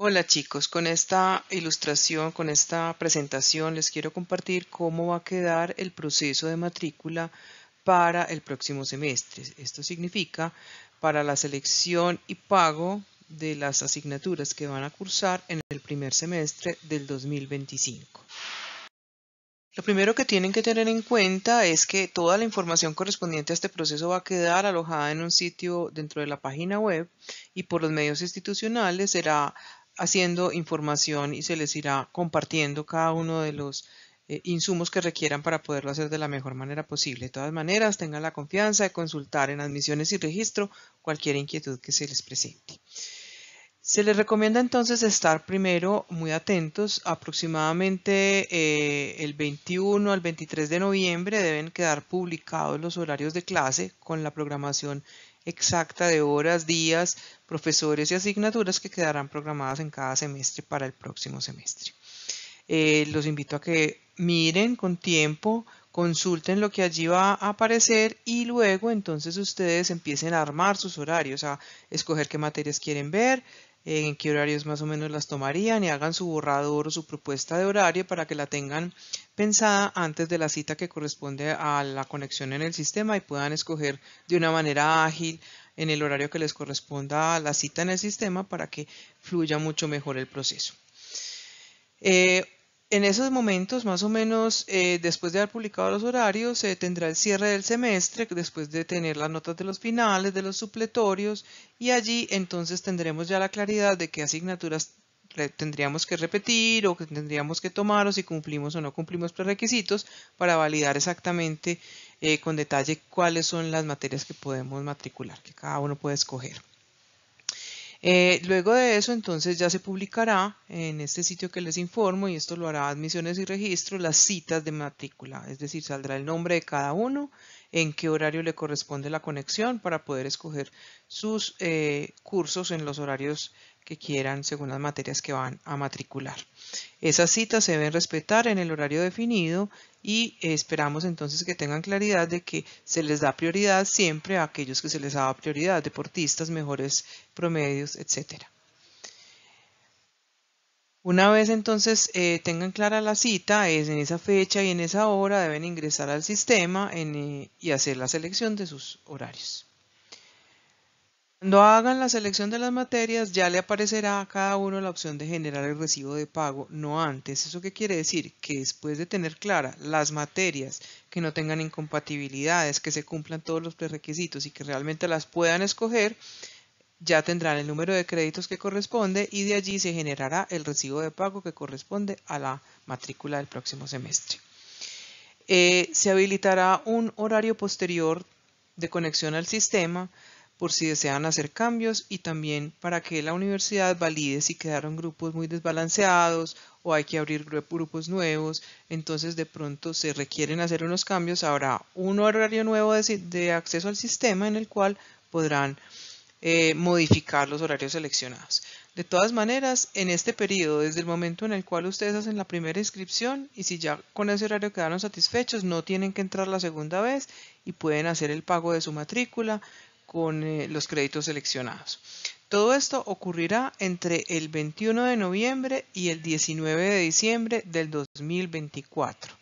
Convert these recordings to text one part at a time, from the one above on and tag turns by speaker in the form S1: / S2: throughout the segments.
S1: Hola chicos, con esta ilustración, con esta presentación les quiero compartir cómo va a quedar el proceso de matrícula para el próximo semestre. Esto significa para la selección y pago de las asignaturas que van a cursar en el primer semestre del 2025. Lo primero que tienen que tener en cuenta es que toda la información correspondiente a este proceso va a quedar alojada en un sitio dentro de la página web y por los medios institucionales será haciendo información y se les irá compartiendo cada uno de los eh, insumos que requieran para poderlo hacer de la mejor manera posible. De todas maneras, tengan la confianza de consultar en admisiones y registro cualquier inquietud que se les presente. Se les recomienda entonces estar primero muy atentos, aproximadamente eh, el 21 al 23 de noviembre deben quedar publicados los horarios de clase con la programación exacta de horas, días, profesores y asignaturas que quedarán programadas en cada semestre para el próximo semestre. Eh, los invito a que miren con tiempo, consulten lo que allí va a aparecer y luego entonces ustedes empiecen a armar sus horarios, a escoger qué materias quieren ver, en qué horarios más o menos las tomarían y hagan su borrador o su propuesta de horario para que la tengan pensada antes de la cita que corresponde a la conexión en el sistema y puedan escoger de una manera ágil en el horario que les corresponda a la cita en el sistema para que fluya mucho mejor el proceso. Eh, en esos momentos, más o menos eh, después de haber publicado los horarios, se tendrá el cierre del semestre, después de tener las notas de los finales, de los supletorios, y allí entonces tendremos ya la claridad de qué asignaturas tendríamos que repetir o que tendríamos que tomar o si cumplimos o no cumplimos prerequisitos para validar exactamente eh, con detalle cuáles son las materias que podemos matricular, que cada uno puede escoger. Eh, luego de eso, entonces ya se publicará en este sitio que les informo, y esto lo hará admisiones y registro, las citas de matrícula, es decir, saldrá el nombre de cada uno, en qué horario le corresponde la conexión para poder escoger sus eh, cursos en los horarios que quieran según las materias que van a matricular. Esas citas se deben respetar en el horario definido y esperamos entonces que tengan claridad de que se les da prioridad siempre a aquellos que se les da prioridad, deportistas, mejores promedios, etcétera. Una vez entonces eh, tengan clara la cita, es en esa fecha y en esa hora deben ingresar al sistema eh, y hacer la selección de sus horarios. Cuando hagan la selección de las materias, ya le aparecerá a cada uno la opción de generar el recibo de pago, no antes. ¿Eso qué quiere decir? Que después de tener clara las materias, que no tengan incompatibilidades, que se cumplan todos los prerequisitos y que realmente las puedan escoger, ya tendrán el número de créditos que corresponde y de allí se generará el recibo de pago que corresponde a la matrícula del próximo semestre. Eh, se habilitará un horario posterior de conexión al sistema por si desean hacer cambios y también para que la universidad valide si quedaron grupos muy desbalanceados o hay que abrir grupos nuevos, entonces de pronto se requieren hacer unos cambios, habrá un horario nuevo de, acceso al sistema en el cual podrán eh, modificar los horarios seleccionados. De todas maneras, en este periodo, desde el momento en el cual ustedes hacen la primera inscripción y si ya con ese horario quedaron satisfechos, no tienen que entrar la segunda vez y pueden hacer el pago de su matrícula con eh, los créditos seleccionados. Todo esto ocurrirá entre el 21 de noviembre y el 19 de diciembre del 2024.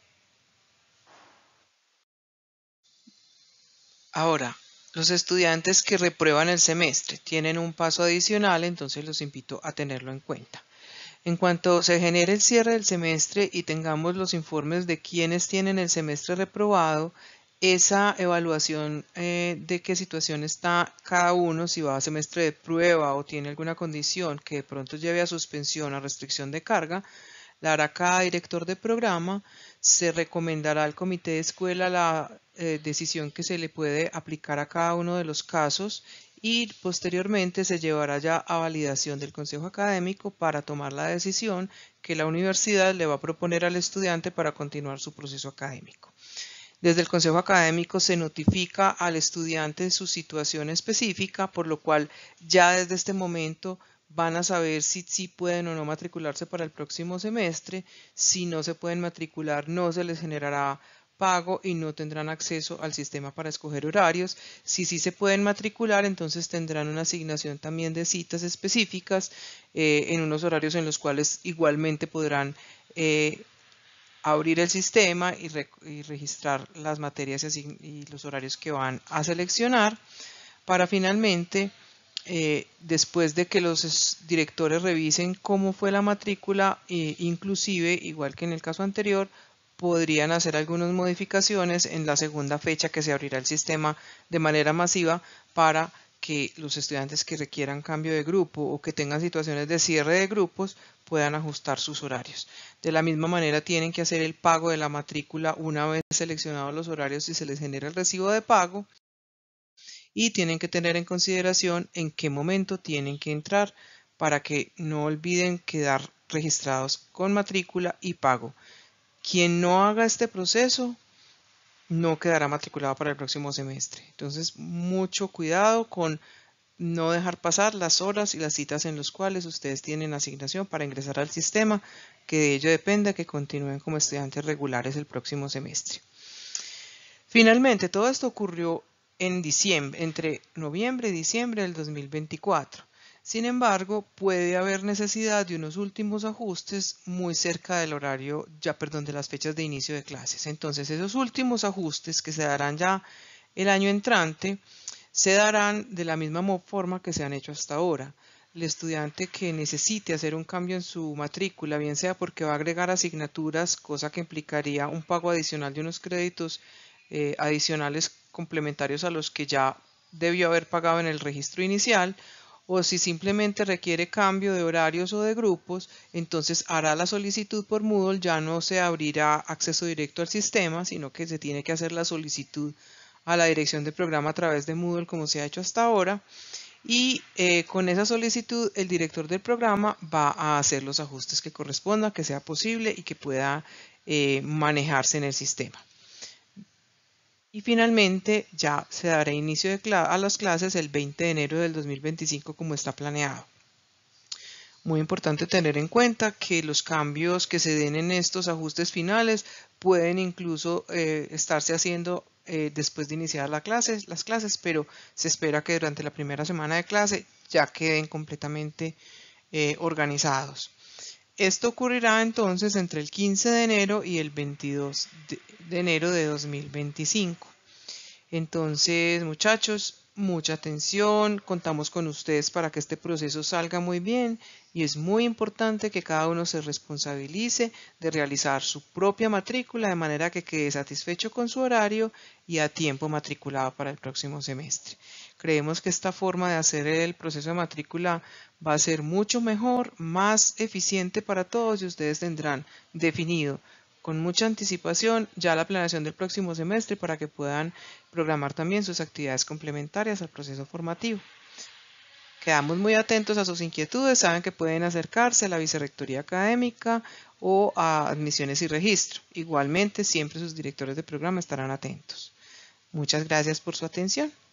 S1: Ahora, los estudiantes que reprueban el semestre tienen un paso adicional, entonces los invito a tenerlo en cuenta. En cuanto se genere el cierre del semestre y tengamos los informes de quienes tienen el semestre reprobado, esa evaluación eh, de qué situación está cada uno, si va a semestre de prueba o tiene alguna condición que de pronto lleve a suspensión, a restricción de carga, la hará cada director de programa, se recomendará al comité de escuela la eh, decisión que se le puede aplicar a cada uno de los casos y posteriormente se llevará ya a validación del consejo académico para tomar la decisión que la universidad le va a proponer al estudiante para continuar su proceso académico. Desde el Consejo Académico se notifica al estudiante su situación específica, por lo cual ya desde este momento van a saber si, sí pueden o no matricularse para el próximo semestre. Si no se pueden matricular, no se les generará pago y no tendrán acceso al sistema para escoger horarios. Si sí se pueden matricular, entonces tendrán una asignación también de citas específicas eh, en unos horarios en los cuales igualmente podrán eh, abrir el sistema y, registrar las materias y, los horarios que van a seleccionar para finalmente, eh, después de que los directores revisen cómo fue la matrícula, eh, inclusive, igual que en el caso anterior, podrían hacer algunas modificaciones en la segunda fecha que se abrirá el sistema de manera masiva para que los estudiantes que requieran cambio de grupo o que tengan situaciones de cierre de grupos puedan ajustar sus horarios. De la misma manera tienen que hacer el pago de la matrícula una vez seleccionados los horarios y se les genera el recibo de pago y tienen que tener en consideración en qué momento tienen que entrar para que no olviden quedar registrados con matrícula y pago. Quien no haga este proceso no quedará matriculado para el próximo semestre. Entonces, mucho cuidado con no dejar pasar las horas y las citas en las cuales ustedes tienen asignación para ingresar al sistema, que de ello dependa que continúen como estudiantes regulares el próximo semestre. Finalmente, todo esto ocurrió en diciembre, entre noviembre y diciembre del 2024. Sin embargo, puede haber necesidad de unos últimos ajustes muy cerca del horario, ya perdón, de las fechas de inicio de clases. Entonces, esos últimos ajustes que se darán ya el año entrante, se darán de la misma forma que se han hecho hasta ahora. El estudiante que necesite hacer un cambio en su matrícula, bien sea porque va a agregar asignaturas, cosa que implicaría un pago adicional de unos créditos eh, adicionales complementarios a los que ya debió haber pagado en el registro inicial, o si simplemente requiere cambio de horarios o de grupos, entonces hará la solicitud por Moodle, ya no se abrirá acceso directo al sistema, sino que se tiene que hacer la solicitud a la dirección del programa a través de Moodle como se ha hecho hasta ahora y eh, con esa solicitud el director del programa va a hacer los ajustes que corresponda, que sea posible y que pueda eh, manejarse en el sistema. Y finalmente ya se dará inicio a las clases el 20 de enero del 2025 como está planeado. Muy importante tener en cuenta que los cambios que se den en estos ajustes finales pueden incluso eh, estarse haciendo eh, después de iniciar las clases, pero se espera que durante la primera semana de clase ya queden completamente eh, organizados. Esto ocurrirá entonces entre el 15 de enero y el 22 de enero de 2025. Entonces, muchachos, mucha atención, contamos con ustedes para que este proceso salga muy bien y es muy importante que cada uno se responsabilice de realizar su propia matrícula de manera que quede satisfecho con su horario y a tiempo matriculado para el próximo semestre. Creemos que esta forma de hacer el proceso de matrícula va a ser mucho mejor, más eficiente para todos y ustedes tendrán definido con mucha anticipación ya la planeación del próximo semestre para que puedan programar también sus actividades complementarias al proceso formativo. Quedamos muy atentos a sus inquietudes, saben que pueden acercarse a la Vicerrectoría Académica o a Admisiones y Registro. Igualmente, siempre sus directores de programa estarán atentos. Muchas gracias por su atención.